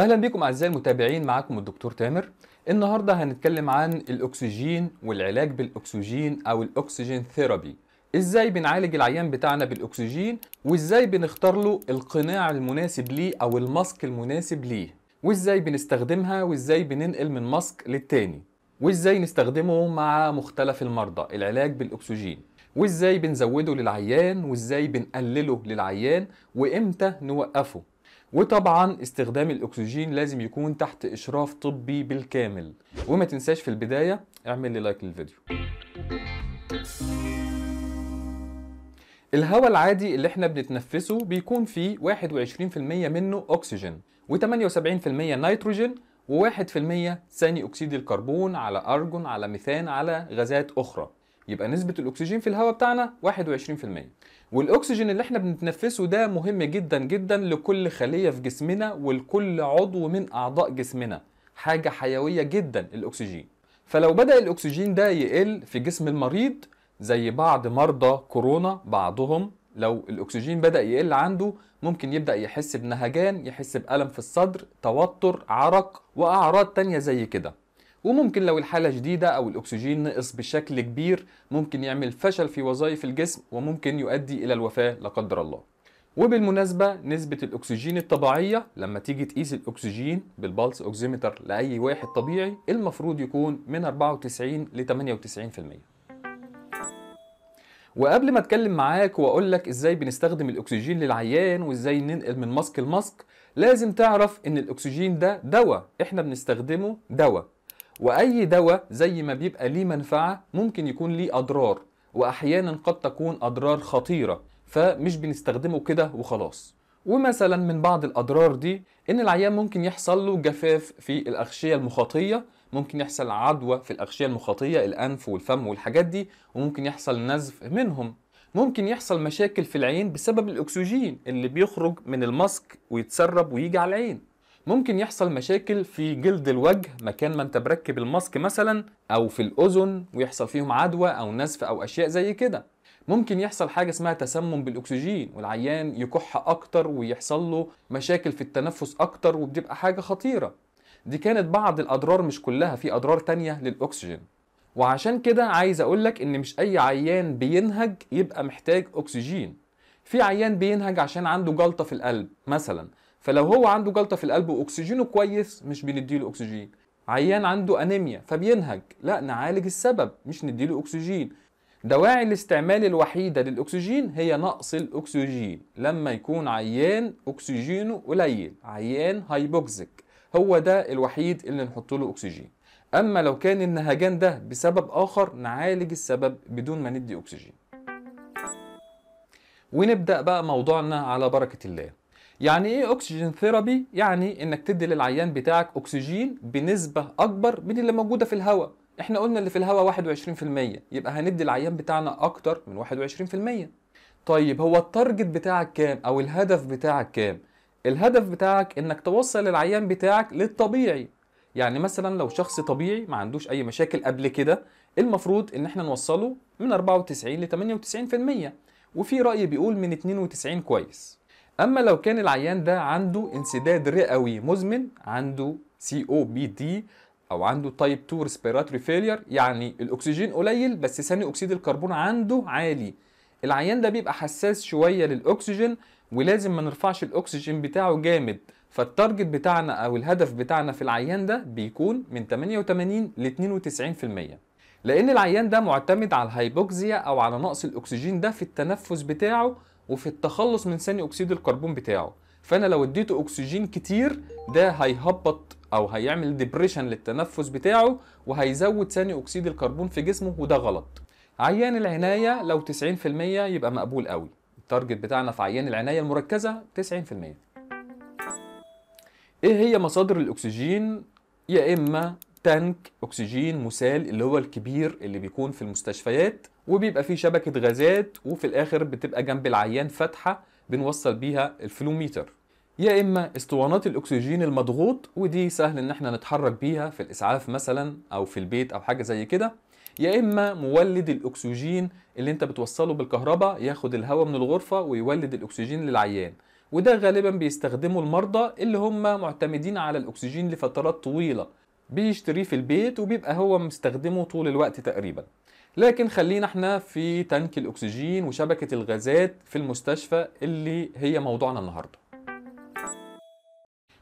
اهلا بيكم اعزائي المتابعين معاكم الدكتور تامر النهارده هنتكلم عن الاكسجين والعلاج بالاكسجين او الاكسجين ثيرابي ازاي بنعالج العيان بتاعنا بالاكسجين وازاي بنختار له القناع المناسب ليه او الماسك المناسب ليه وازاي بنستخدمها وازاي بننقل من ماسك للتاني وازاي نستخدمه مع مختلف المرضى العلاج بالاكسجين وازاي بنزوده للعيان وازاي بنقلله للعيان وامتى نوقفه وطبعا استخدام الاكسجين لازم يكون تحت اشراف طبي بالكامل وما تنساش في البدايه اعمل لي لايك للفيديو الهواء العادي اللي احنا بنتنفسه بيكون فيه 21% منه اكسجين و78% نيتروجين و1% ثاني اكسيد الكربون على ارجون على ميثان على غازات اخرى يبقى نسبه الاكسجين في الهواء بتاعنا 21% والاكسجين اللي احنا بنتنفسه ده مهم جدا جدا لكل خليه في جسمنا ولكل عضو من اعضاء جسمنا حاجه حيويه جدا الاكسجين فلو بدا الاكسجين ده يقل في جسم المريض زي بعض مرضى كورونا بعضهم لو الاكسجين بدا يقل عنده ممكن يبدا يحس بنهجان يحس بالم في الصدر توتر عرق واعراض تانية زي كده وممكن لو الحالة جديدة أو الأكسجين نقص بشكل كبير ممكن يعمل فشل في وظائف الجسم وممكن يؤدي إلى الوفاة لا قدر الله وبالمناسبة نسبة الأكسجين الطبيعية لما تيجي تقيس الأكسجين بالبالس أوكسيمتر لأي واحد طبيعي المفروض يكون من 94 ل 98% وقبل ما اتكلم معاك واقول لك ازاي بنستخدم الاكسجين للعيان وازاي ننقل من ماسك لماسك لازم تعرف ان الاكسجين ده دواء احنا بنستخدمه دواء واي دواء زي ما بيبقى ليه منفعه ممكن يكون ليه اضرار واحيانا قد تكون اضرار خطيره فمش بنستخدمه كده وخلاص ومثلا من بعض الاضرار دي ان العيان ممكن يحصل له جفاف في الاغشيه المخاطيه ممكن يحصل عدوى في الاغشيه المخاطيه الانف والفم والحاجات دي وممكن يحصل نزف منهم ممكن يحصل مشاكل في العين بسبب الاكسجين اللي بيخرج من الماسك ويتسرب ويجي على العين ممكن يحصل مشاكل في جلد الوجه مكان ما انت بركب الماسك مثلا او في الاذن ويحصل فيهم عدوى او نزف او اشياء زي كده ممكن يحصل حاجه اسمها تسمم بالاكسجين والعيان يكح اكتر ويحصل له مشاكل في التنفس اكتر وبتبقى حاجه خطيره دي كانت بعض الاضرار مش كلها في اضرار تانية للاكسجين وعشان كده عايز اقولك ان مش اي عيان بينهج يبقى محتاج اكسجين في عيان بينهج عشان عنده جلطه في القلب مثلا فلو هو عنده جلطه في القلب واكسجينه كويس مش بنديله اكسجين عيان عنده انيميا فبينهج لا نعالج السبب مش نديله اكسجين دواعي الاستعمال الوحيدة للأكسجين هي نقص الأكسجين لما يكون عيان أكسجينه قليل عيان هايبوكزيك هو ده الوحيد اللي نحط له أكسجين أما لو كان النهجان ده بسبب آخر نعالج السبب بدون ما ندي أكسجين ونبدأ بقى موضوعنا على بركة الله يعني ايه اكسجين ثيرابي يعني انك تدي للعيان بتاعك اكسجين بنسبه اكبر من اللي موجوده في الهواء احنا قلنا اللي في الهواء 21% يبقى هندي العيان بتاعنا اكتر من 21% طيب هو التارجت بتاعك كام او الهدف بتاعك كام الهدف بتاعك انك توصل العيان بتاعك للطبيعي يعني مثلا لو شخص طبيعي ما عندوش اي مشاكل قبل كده المفروض ان احنا نوصله من 94 ل 98% وفي راي بيقول من 92 كويس اما لو كان العيان ده عنده انسداد رئوي مزمن عنده سي او بي دي او عنده تايب 2 ريسبيراتوري فيلير يعني الاكسجين قليل بس ثاني اكسيد الكربون عنده عالي العيان ده بيبقى حساس شويه للاكسجين ولازم ما نرفعش الاكسجين بتاعه جامد فالتارجت بتاعنا او الهدف بتاعنا في العيان ده بيكون من 88 ل 92% لان العيان ده معتمد على الهايبوكسيا او على نقص الاكسجين ده في التنفس بتاعه وفي التخلص من ثاني اكسيد الكربون بتاعه فانا لو اديته اكسجين كتير ده هيهبط او هيعمل ديبريشن للتنفس بتاعه وهيزود ثاني اكسيد الكربون في جسمه وده غلط عيان العنايه لو 90% يبقى مقبول قوي التارجت بتاعنا في عيان العنايه المركزه 90% ايه هي مصادر الاكسجين يا اما تانك اكسجين مسال اللي هو الكبير اللي بيكون في المستشفيات وبيبقى فيه شبكه غازات وفي الاخر بتبقى جنب العيان فتحه بنوصل بيها الفلوميتر يا اما اسطوانات الاكسجين المضغوط ودي سهل ان احنا نتحرك بيها في الاسعاف مثلا او في البيت او حاجه زي كده يا اما مولد الاكسجين اللي انت بتوصله بالكهرباء ياخد الهواء من الغرفه ويولد الاكسجين للعيان وده غالبا بيستخدمه المرضى اللي هم معتمدين على الاكسجين لفترات طويله بيشتريه في البيت وبيبقى هو مستخدمه طول الوقت تقريبا لكن خلينا احنا في تنك الاكسجين وشبكه الغازات في المستشفى اللي هي موضوعنا النهارده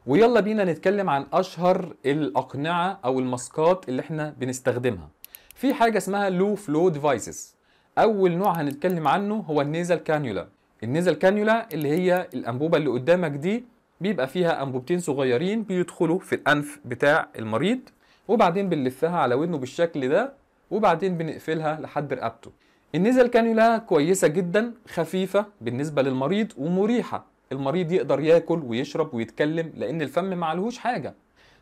ويلا بينا نتكلم عن اشهر الاقنعه او الماسكات اللي احنا بنستخدمها في حاجه اسمها لو فلو ديفايسز اول نوع هنتكلم عنه هو النيزل كانيولا النيزل كانيولا اللي هي الانبوبه اللي قدامك دي بيبقى فيها أنبوبتين صغيرين بيدخلوا في الأنف بتاع المريض وبعدين بنلفها على ودنه بالشكل ده وبعدين بنقفلها لحد رقبته النزل كانيولا كويسة جدا خفيفة بالنسبة للمريض ومريحة المريض يقدر ياكل ويشرب ويتكلم لأن الفم معلهوش حاجة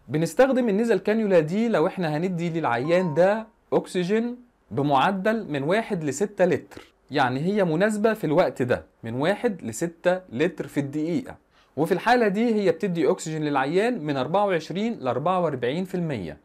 بنستخدم النزل كانيولا دي لو احنا هندي للعيان ده أكسجين بمعدل من 1 ل 6 لتر يعني هي مناسبة في الوقت ده من 1 ل 6 لتر في الدقيقة وفي الحالة دي هي بتدي أكسجين للعيان من 24 ل 44% في المية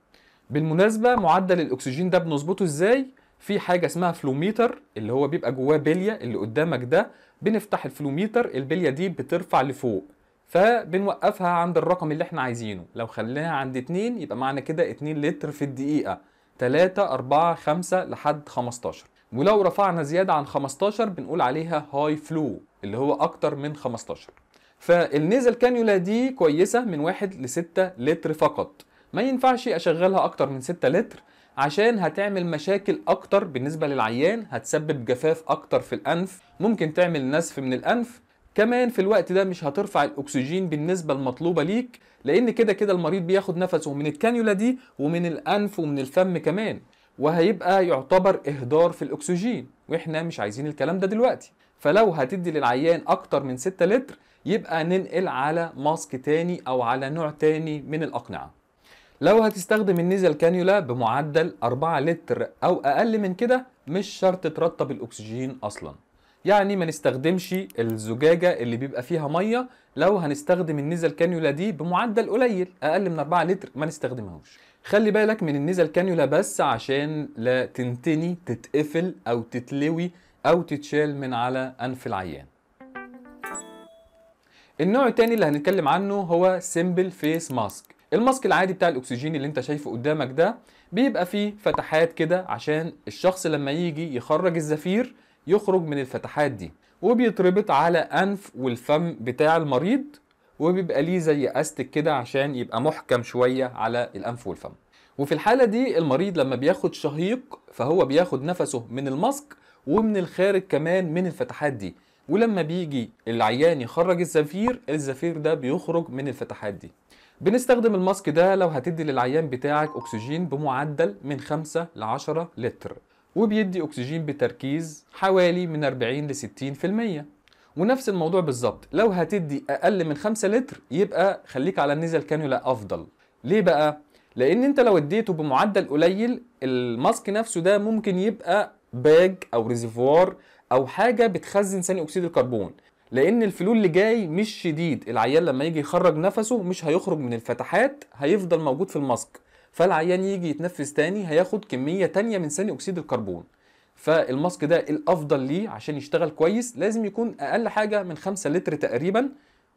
بالمناسبة معدل الأكسجين ده بنظبطه إزاي؟ في حاجة اسمها فلوميتر اللي هو بيبقى جواه بلية اللي قدامك ده بنفتح الفلوميتر البلية دي بترفع لفوق فبنوقفها عند الرقم اللي احنا عايزينه لو خليناها عند 2 يبقى معنى كده 2 لتر في الدقيقة 3 4 5 لحد 15 ولو رفعنا زيادة عن 15 بنقول عليها هاي فلو اللي هو أكتر من 15 فالنيزل كانيولا دي كويسه من 1 ل 6 لتر فقط ما ينفعش اشغلها اكتر من 6 لتر عشان هتعمل مشاكل اكتر بالنسبه للعيان هتسبب جفاف اكتر في الانف ممكن تعمل نزف من الانف كمان في الوقت ده مش هترفع الاكسجين بالنسبه المطلوبه ليك لان كده كده المريض بياخد نفسه من الكانيولا دي ومن الانف ومن الفم كمان وهيبقى يعتبر اهدار في الاكسجين واحنا مش عايزين الكلام ده دلوقتي فلو هتدي للعيان اكتر من 6 لتر يبقى ننقل على ماسك تاني او على نوع تاني من الاقنعه لو هتستخدم النيزل كانيولا بمعدل 4 لتر او اقل من كده مش شرط ترطب الاكسجين اصلا يعني ما نستخدمش الزجاجه اللي بيبقى فيها ميه لو هنستخدم النيزل كانيولا دي بمعدل قليل اقل من 4 لتر ما نستخدمهوش خلي بالك من النيزل كانيولا بس عشان لا تنتني تتقفل او تتلوي او تتشال من على انف العيان النوع الثاني اللي هنتكلم عنه هو سيمبل فيس ماسك الماسك العادي بتاع الاكسجين اللي انت شايفه قدامك ده بيبقى فيه فتحات كده عشان الشخص لما يجي يخرج الزفير يخرج من الفتحات دي وبيتربط على انف والفم بتاع المريض وبيبقى ليه زي استك كده عشان يبقى محكم شويه على الانف والفم وفي الحاله دي المريض لما بياخد شهيق فهو بياخد نفسه من الماسك ومن الخارج كمان من الفتحات دي ولما بيجي العيان يخرج الزفير الزفير ده بيخرج من الفتحات دي بنستخدم الماسك ده لو هتدي للعيان بتاعك اكسجين بمعدل من 5 ل 10 لتر وبيدي اكسجين بتركيز حوالي من 40 ل 60% ونفس الموضوع بالظبط لو هتدي اقل من 5 لتر يبقى خليك على النزل كانولا افضل ليه بقى لان انت لو اديته بمعدل قليل الماسك نفسه ده ممكن يبقى باج او ريزيفوار او حاجه بتخزن ثاني اكسيد الكربون لان الفلول اللي جاي مش شديد العيان لما يجي يخرج نفسه مش هيخرج من الفتحات هيفضل موجود في الماسك فالعيان يجي يتنفس تاني هياخد كميه تانية من ثاني اكسيد الكربون فالماسك ده الافضل ليه عشان يشتغل كويس لازم يكون اقل حاجه من 5 لتر تقريبا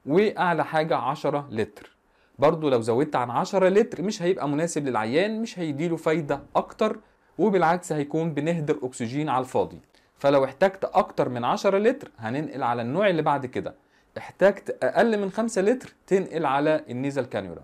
واعلى حاجه 10 لتر برضه لو زودت عن 10 لتر مش هيبقى مناسب للعيان مش هيديله فايده اكتر وبالعكس هيكون بنهدر اكسجين على الفاضي فلو احتجت اكتر من 10 لتر هننقل على النوع اللي بعد كده احتجت اقل من 5 لتر تنقل على النيزل كانيولا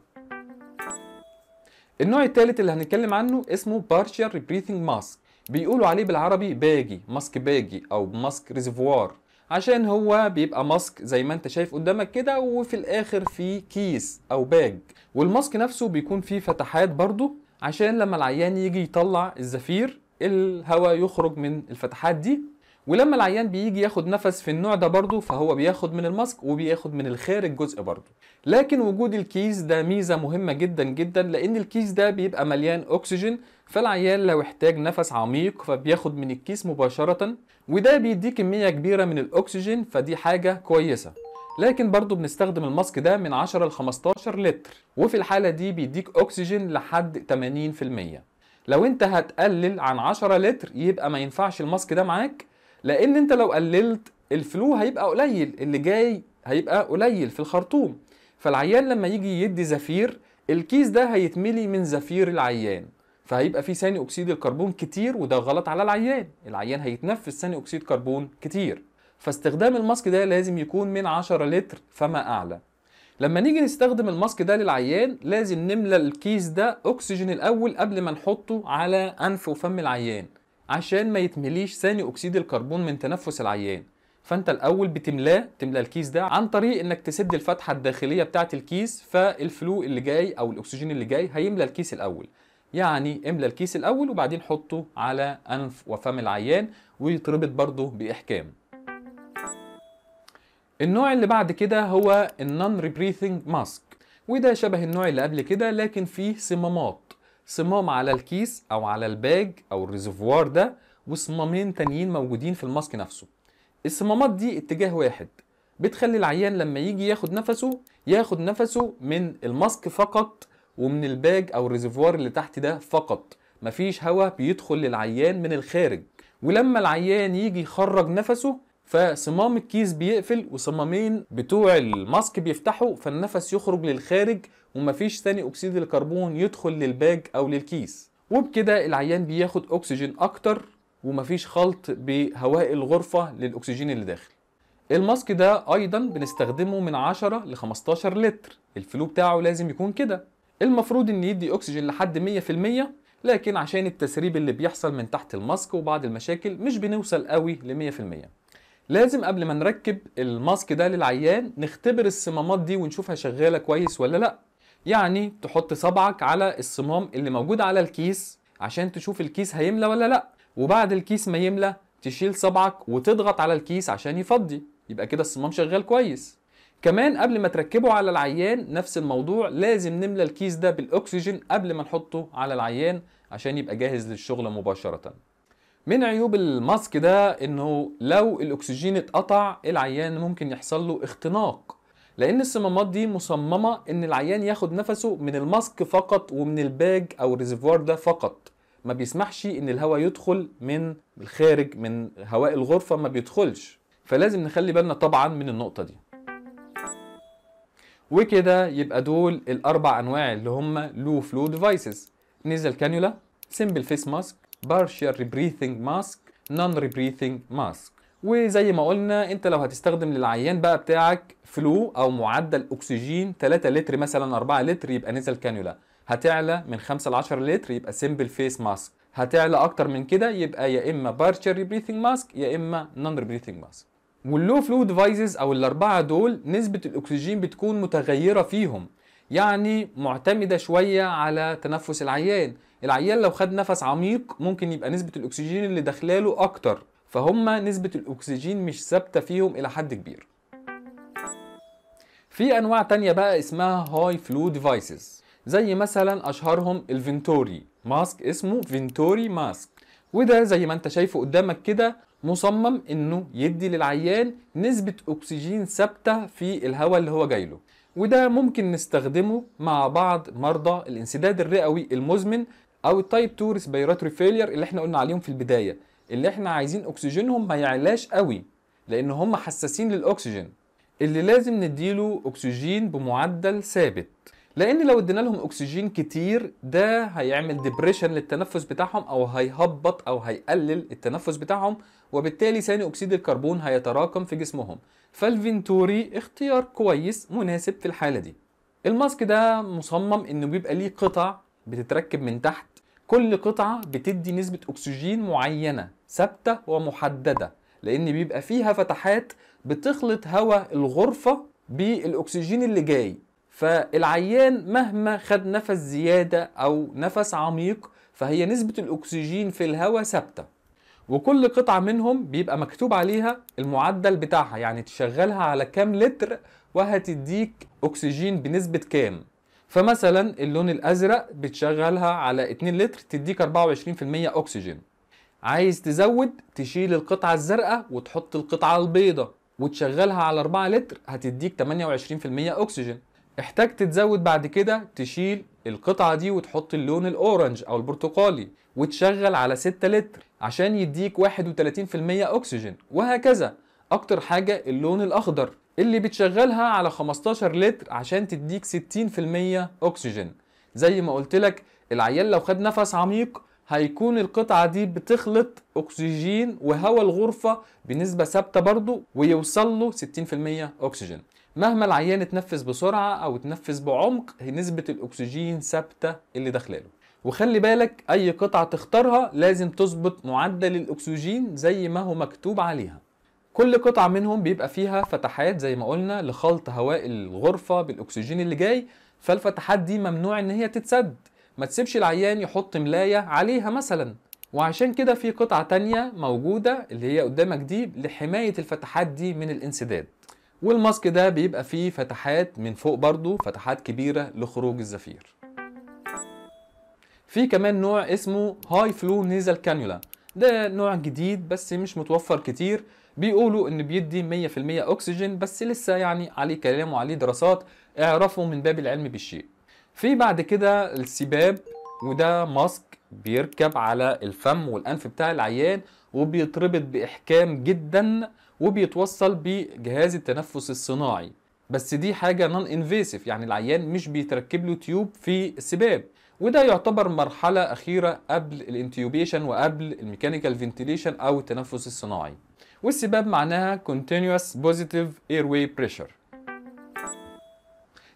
النوع الثالث اللي هنتكلم عنه اسمه partial breathing mask بيقولوا عليه بالعربي باجي ماسك باجي او ماسك ريزرفوار عشان هو بيبقى ماسك زي ما انت شايف قدامك كده وفي الاخر فيه كيس او باج والماسك نفسه بيكون فيه فتحات برضه عشان لما العيان يجي يطلع الزفير الهواء يخرج من الفتحات دي ولما العيان بيجي ياخد نفس في النوع ده برضه فهو بياخد من الماسك وبياخد من الخارج جزء برضه لكن وجود الكيس ده ميزه مهمه جدا جدا لان الكيس ده بيبقى مليان اكسجين فالعيان لو احتاج نفس عميق فبياخد من الكيس مباشره وده بيديه كميه كبيره من الاكسجين فدي حاجه كويسه لكن برضه بنستخدم الماسك ده من 10 ل 15 لتر وفي الحاله دي بيديك اكسجين لحد 80% لو انت هتقلل عن 10 لتر يبقى ما ينفعش الماسك ده معاك لان انت لو قللت الفلو هيبقى قليل اللي جاي هيبقى قليل في الخرطوم فالعيان لما يجي يدي زفير الكيس ده هيتملي من زفير العيان فهيبقى فيه ثاني اكسيد الكربون كتير وده غلط على العيان العيان هيتنفس ثاني اكسيد كربون كتير فاستخدام الماسك ده لازم يكون من 10 لتر فما اعلى لما نيجي نستخدم الماسك ده للعيان لازم نملى الكيس ده اكسجين الاول قبل ما نحطه على انف وفم العيان عشان ما يتمليش ثاني اكسيد الكربون من تنفس العيان فانت الاول بتملاه تملى الكيس ده عن طريق انك تسد الفتحه الداخليه بتاعه الكيس فالفلو اللي جاي او الاكسجين اللي جاي هيملى الكيس الاول يعني املى الكيس الاول وبعدين حطه على انف وفم العيان ويتربط برضه باحكام النوع اللي بعد كده هو النون ريبريثنج ماسك وده شبه النوع اللي قبل كده لكن فيه صمامات صمام على الكيس او على الباج او الريزرفوار ده وصمامين تانيين موجودين في الماسك نفسه الصمامات دي اتجاه واحد بتخلي العيان لما يجي ياخد نفسه ياخد نفسه من الماسك فقط ومن الباج او الريزرفوار اللي تحت ده فقط مفيش هواء بيدخل للعيان من الخارج ولما العيان يجي يخرج نفسه فصمام الكيس بيقفل وصمامين بتوع الماسك بيفتحوا فالنفس يخرج للخارج ومفيش ثاني اكسيد الكربون يدخل للباج او للكيس وبكده العيان بياخد اكسجين اكتر ومفيش خلط بهواء الغرفه للاكسجين اللي داخل الماسك ده ايضا بنستخدمه من 10 ل 15 لتر الفلو بتاعه لازم يكون كده المفروض ان يدي اكسجين لحد 100% لكن عشان التسريب اللي بيحصل من تحت الماسك وبعض المشاكل مش بنوصل قوي ل 100% لازم قبل ما نركب الماسك ده للعيان نختبر الصمامات دي ونشوفها شغاله كويس ولا لا يعني تحط صبعك على الصمام اللي موجود على الكيس عشان تشوف الكيس هيملى ولا لا وبعد الكيس ما يملى تشيل صبعك وتضغط على الكيس عشان يفضي يبقى كده الصمام شغال كويس كمان قبل ما تركبه على العيان نفس الموضوع لازم نملى الكيس ده بالاكسجين قبل ما نحطه على العيان عشان يبقى جاهز للشغل مباشره من عيوب الماسك ده انه لو الاكسجين اتقطع العيان ممكن يحصل له اختناق لان الصمامات دي مصممه ان العيان ياخد نفسه من الماسك فقط ومن الباج او الريزرفوار ده فقط ما بيسمحش ان الهواء يدخل من الخارج من هواء الغرفه ما بيدخلش فلازم نخلي بالنا طبعا من النقطه دي وكده يبقى دول الاربع انواع اللي هم لو فلو ديفايسز نيزل كانيولا سيمبل فيس ماسك partial rebreathing mask non rebreathing mask وزي ما قلنا انت لو هتستخدم للعيان بقى بتاعك فلو او معدل اكسجين 3 لتر مثلا 4 لتر يبقى نزل كانيولا هتعلى من 5 ل 10 لتر يبقى سيمبل فيس ماسك هتعلى اكتر من كده يبقى يا اما بارشر ريبريثنج ماسك يا اما نون ريبريثنج ماسك واللو فلو ديفايسز او الاربعه دول نسبه الاكسجين بتكون متغيره فيهم يعني معتمده شويه على تنفس العيان العيان لو خد نفس عميق ممكن يبقى نسبه الاكسجين اللي داخلاله اكتر فهم نسبه الاكسجين مش ثابته فيهم الى حد كبير في انواع تانية بقى اسمها هاي فلو ديفايسز زي مثلا اشهرهم الفنتوري ماسك اسمه فنتوري ماسك وده زي ما انت شايفه قدامك كده مصمم انه يدي للعيان نسبة اكسجين ثابتة في الهواء اللي هو جايله وده ممكن نستخدمه مع بعض مرضى الانسداد الرئوي المزمن او التايب 2 ريسبيراتوري فيلير اللي احنا قلنا عليهم في البدايه اللي احنا عايزين اكسجينهم ما يعلاش قوي لان هم حساسين للاكسجين اللي لازم نديله اكسجين بمعدل ثابت لان لو ادينا لهم اكسجين كتير ده هيعمل ديبريشن للتنفس بتاعهم او هيهبط او هيقلل التنفس بتاعهم وبالتالي ثاني اكسيد الكربون هيتراكم في جسمهم فالفنتوري اختيار كويس مناسب في الحاله دي الماسك ده مصمم انه بيبقى ليه قطع بتتركب من تحت كل قطعه بتدي نسبه اكسجين معينه ثابته ومحدده لان بيبقى فيها فتحات بتخلط هواء الغرفه بالاكسجين اللي جاي فالعيان مهما خد نفس زيادة أو نفس عميق فهي نسبة الأكسجين في الهواء ثابتة وكل قطعة منهم بيبقى مكتوب عليها المعدل بتاعها يعني تشغلها على كام لتر وهتديك أكسجين بنسبة كام فمثلا اللون الأزرق بتشغلها على 2 لتر تديك 24% أكسجين عايز تزود تشيل القطعة الزرقاء وتحط القطعة البيضة وتشغلها على 4 لتر هتديك 28% أكسجين احتاجت تزود بعد كده تشيل القطعة دي وتحط اللون الأورنج أو البرتقالي وتشغل على 6 لتر عشان يديك 31% أكسجين وهكذا أكتر حاجة اللون الأخضر اللي بتشغلها على 15 لتر عشان تديك 60% أكسجين زي ما قلت لك العيال لو خد نفس عميق هيكون القطعة دي بتخلط أكسجين وهواء الغرفة بنسبة ثابتة برضو ويوصل له 60% أكسجين مهما العيان اتنفس بسرعه او اتنفس بعمق نسبه الاكسجين ثابته اللي داخلاله وخلي بالك اي قطعه تختارها لازم تظبط معدل الاكسجين زي ما هو مكتوب عليها كل قطعه منهم بيبقى فيها فتحات زي ما قلنا لخلط هواء الغرفه بالاكسجين اللي جاي فالفتحات دي ممنوع ان هي تتسد ما تسيبش العيان يحط ملايه عليها مثلا وعشان كده في قطعه تانية موجوده اللي هي قدامك دي لحمايه الفتحات دي من الانسداد والماسك ده بيبقى فيه فتحات من فوق برضو فتحات كبيرة لخروج الزفير في كمان نوع اسمه هاي فلو نيزل كانيولا ده نوع جديد بس مش متوفر كتير بيقولوا ان بيدي 100% اكسجين بس لسه يعني عليه كلام وعليه دراسات اعرفوا من باب العلم بالشيء في بعد كده السباب وده ماسك بيركب على الفم والانف بتاع العيان وبيتربط باحكام جدا وبيتوصل بجهاز التنفس الصناعي بس دي حاجه نون انفيسيف يعني العيان مش بيتركب له تيوب في السباب وده يعتبر مرحله اخيره قبل الانتيوبيشن وقبل الميكانيكال فنتيليشن او التنفس الصناعي والسباب معناها continuous positive airway pressure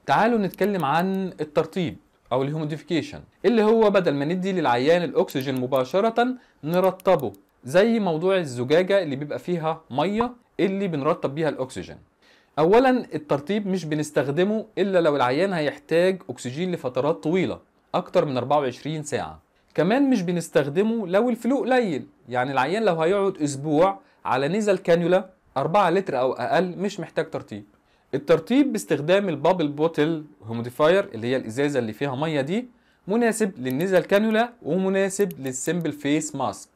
تعالوا نتكلم عن الترطيب او الهيوموديفيكيشن اللي هو بدل ما ندي للعيان الاكسجين مباشره نرطبه زي موضوع الزجاجه اللي بيبقى فيها ميه اللي بنرطب بيها الاكسجين اولا الترطيب مش بنستخدمه الا لو العيان هيحتاج اكسجين لفترات طويله اكتر من 24 ساعه كمان مش بنستخدمه لو الفلو قليل يعني العيان لو هيقعد اسبوع على نزل كانيولا 4 لتر او اقل مش محتاج ترطيب الترطيب باستخدام البابل بوتل هوموديفاير اللي هي الازازه اللي فيها ميه دي مناسب للنزل كانيولا ومناسب للسمبل فيس ماسك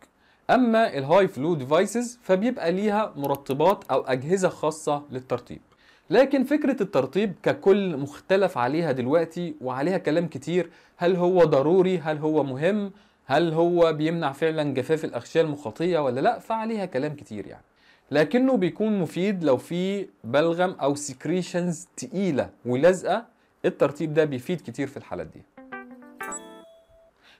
اما الهاي فلو ديفايسز فبيبقى ليها مرطبات او اجهزه خاصه للترطيب لكن فكرة الترطيب ككل مختلف عليها دلوقتي وعليها كلام كتير هل هو ضروري هل هو مهم هل هو بيمنع فعلا جفاف الأغشية المخاطية ولا لا فعليها كلام كتير يعني لكنه بيكون مفيد لو في بلغم أو سكريشنز تقيلة ولازقة الترطيب ده بيفيد كتير في الحالات دي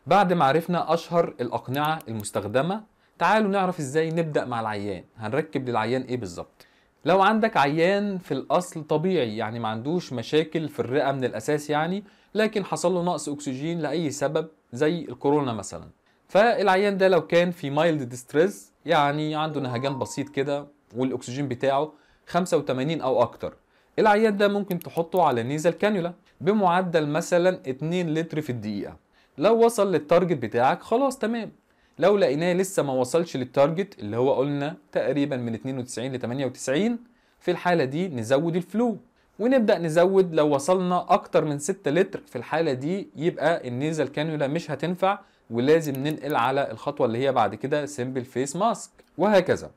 بعد ما عرفنا أشهر الأقنعة المستخدمة تعالوا نعرف ازاي نبدأ مع العيان هنركب للعيان ايه بالظبط لو عندك عيان في الاصل طبيعي يعني ما عندوش مشاكل في الرئة من الاساس يعني لكن حصل له نقص اكسجين لاي سبب زي الكورونا مثلا فالعيان ده لو كان في مايلد ديستريس يعني عنده نهجان بسيط كده والاكسجين بتاعه 85 او اكتر العيان ده ممكن تحطه على نيزل كانيولا بمعدل مثلا 2 لتر في الدقيقه لو وصل للتارجت بتاعك خلاص تمام لو لقيناه لسه ما وصلش للتارجت اللي هو قلنا تقريبا من 92 ل 98 في الحالة دي نزود الفلو ونبدأ نزود لو وصلنا أكتر من 6 لتر في الحالة دي يبقى النيزل كانولا مش هتنفع ولازم ننقل على الخطوة اللي هي بعد كده سيمبل فيس ماسك وهكذا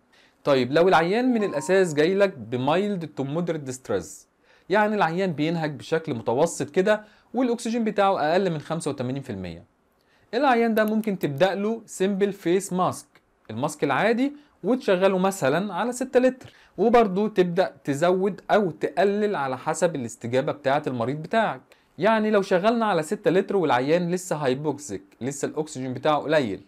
طيب لو العيان من الأساس جاي لك بمايلد تو مودريت ديستريس يعني العيان بينهج بشكل متوسط كده والأكسجين بتاعه أقل من 85% العيان ده ممكن تبدأ له سيمبل فيس ماسك الماسك العادي وتشغله مثلا على 6 لتر وبرضه تبدأ تزود أو تقلل على حسب الاستجابة بتاعة المريض بتاعك يعني لو شغلنا على 6 لتر والعيان لسه هايبوكسيك لسه الأكسجين بتاعه قليل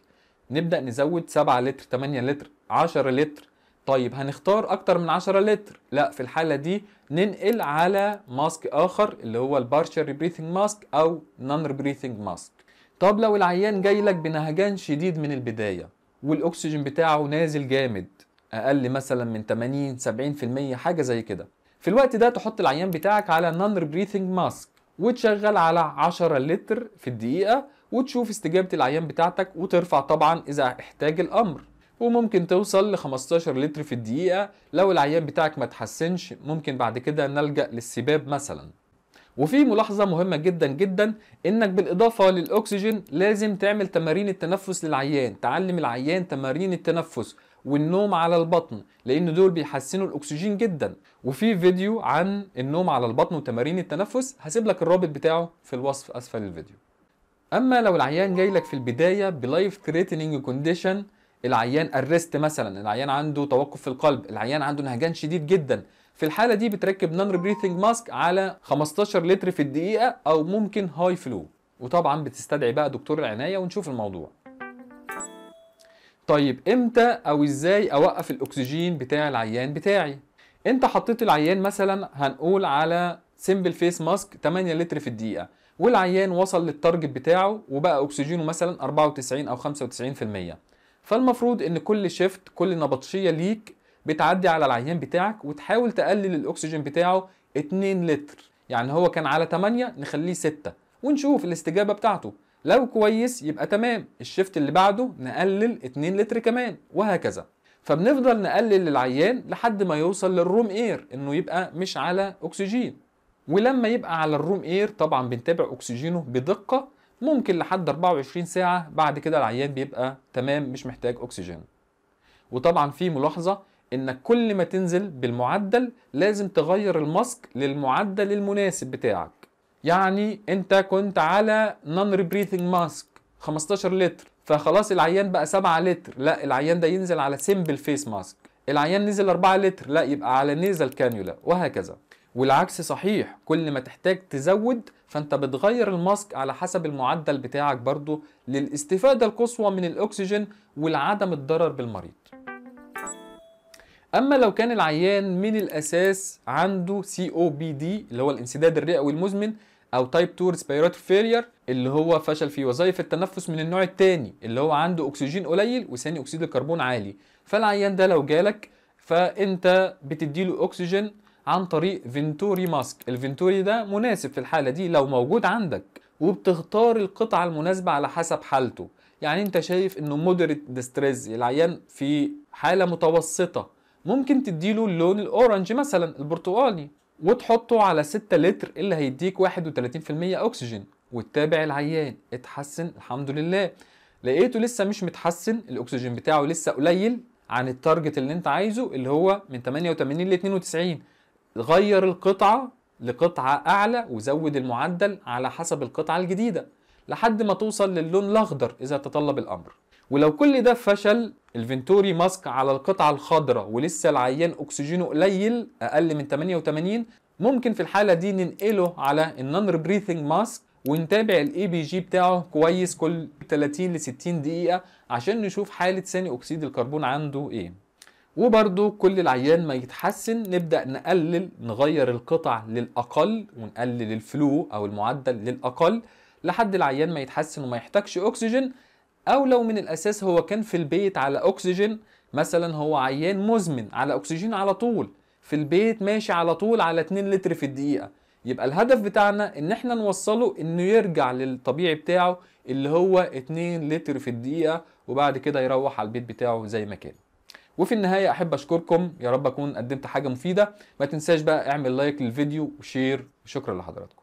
نبدأ نزود 7 لتر 8 لتر 10 لتر طيب هنختار أكتر من 10 لتر لا في الحالة دي ننقل على ماسك آخر اللي هو البارشر بريثنج ماسك أو نون بريثنج ماسك طب لو العيان جاي لك بنهجان شديد من البداية والأكسجين بتاعه نازل جامد أقل مثلا من 80 70% حاجة زي كده في الوقت ده تحط العيان بتاعك على نون بريثنج ماسك وتشغل على 10 لتر في الدقيقة وتشوف استجابة العيان بتاعتك وترفع طبعا إذا احتاج الأمر وممكن توصل ل 15 لتر في الدقيقة لو العيان بتاعك ما تحسنش ممكن بعد كده نلجأ للسباب مثلا وفي ملاحظة مهمة جدا جدا انك بالاضافة للاكسجين لازم تعمل تمارين التنفس للعيان تعلم العيان تمارين التنفس والنوم على البطن لان دول بيحسنوا الاكسجين جدا وفي فيديو عن النوم على البطن وتمارين التنفس هسيب لك الرابط بتاعه في الوصف اسفل الفيديو اما لو العيان جاي لك في البداية بلايف threatening كونديشن العيان الريست مثلا العيان عنده توقف في القلب العيان عنده نهجان شديد جدا في الحاله دي بتركب نان بريثنج ماسك على 15 لتر في الدقيقه او ممكن هاي فلو وطبعا بتستدعي بقى دكتور العنايه ونشوف الموضوع طيب امتى او ازاي اوقف الاكسجين بتاع العيان بتاعي انت حطيت العيان مثلا هنقول على سمبل فيس ماسك 8 لتر في الدقيقه والعيان وصل للتارجت بتاعه وبقى اكسجينه مثلا 94 او 95% فالمفروض ان كل شيفت كل نبطشيه ليك بتعدي على العيان بتاعك وتحاول تقلل الاكسجين بتاعه 2 لتر يعني هو كان على 8 نخليه 6 ونشوف الاستجابه بتاعته لو كويس يبقى تمام الشفت اللي بعده نقلل 2 لتر كمان وهكذا فبنفضل نقلل للعيان لحد ما يوصل للروم اير انه يبقى مش على اكسجين ولما يبقى على الروم اير طبعا بنتابع اكسجينه بدقه ممكن لحد 24 ساعه بعد كده العيان بيبقى تمام مش محتاج اكسجين وطبعا في ملاحظه انك كل ما تنزل بالمعدل لازم تغير الماسك للمعدل المناسب بتاعك يعني انت كنت على نون ريبريثنج ماسك 15 لتر فخلاص العيان بقى 7 لتر لا العيان ده ينزل على سيمبل فيس ماسك العيان نزل 4 لتر لا يبقى على نيزل كانيولا وهكذا والعكس صحيح كل ما تحتاج تزود فانت بتغير الماسك على حسب المعدل بتاعك برضه للاستفادة القصوى من الاكسجين والعدم الضرر بالمريض اما لو كان العيان من الاساس عنده سي او بي دي اللي هو الانسداد الرئوي المزمن او تايب 2 ريسبيراتوري فيلير اللي هو فشل في وظائف التنفس من النوع الثاني اللي هو عنده اكسجين قليل وثاني اكسيد الكربون عالي فالعيان ده لو جالك فانت بتديله اكسجين عن طريق فينتوري ماسك الفينتوري ده مناسب في الحاله دي لو موجود عندك وبتختار القطعه المناسبه على حسب حالته يعني انت شايف انه مودريت ديستريس العيان في حاله متوسطه ممكن تديله اللون الاورنج مثلا البرتقالي وتحطه على 6 لتر اللي هيديك 31% اكسجين وتتابع العيان اتحسن الحمد لله لقيته لسه مش متحسن الاكسجين بتاعه لسه قليل عن التارجت اللي انت عايزه اللي هو من 88 ل 92 غير القطعه لقطعه اعلى وزود المعدل على حسب القطعه الجديده لحد ما توصل للون الاخضر اذا تطلب الامر ولو كل ده فشل الفنتوري ماسك على القطعة الخضراء ولسه العيان أكسجينه قليل أقل من 88 ممكن في الحالة دي ننقله على النون بريثنج ماسك ونتابع الاي بي جي بتاعه كويس كل 30 ل 60 دقيقة عشان نشوف حالة ثاني أكسيد الكربون عنده إيه وبرضه كل العيان ما يتحسن نبدأ نقلل نغير القطع للأقل ونقلل الفلو أو المعدل للأقل لحد العيان ما يتحسن وما يحتاجش أكسجين او لو من الاساس هو كان في البيت على اكسجين مثلا هو عيان مزمن على اكسجين على طول في البيت ماشي على طول على 2 لتر في الدقيقه يبقى الهدف بتاعنا ان احنا نوصله انه يرجع للطبيعي بتاعه اللي هو 2 لتر في الدقيقه وبعد كده يروح على البيت بتاعه زي ما كان وفي النهايه احب اشكركم يا رب اكون قدمت حاجه مفيده ما تنساش بقى اعمل لايك للفيديو وشير وشكرا لحضراتكم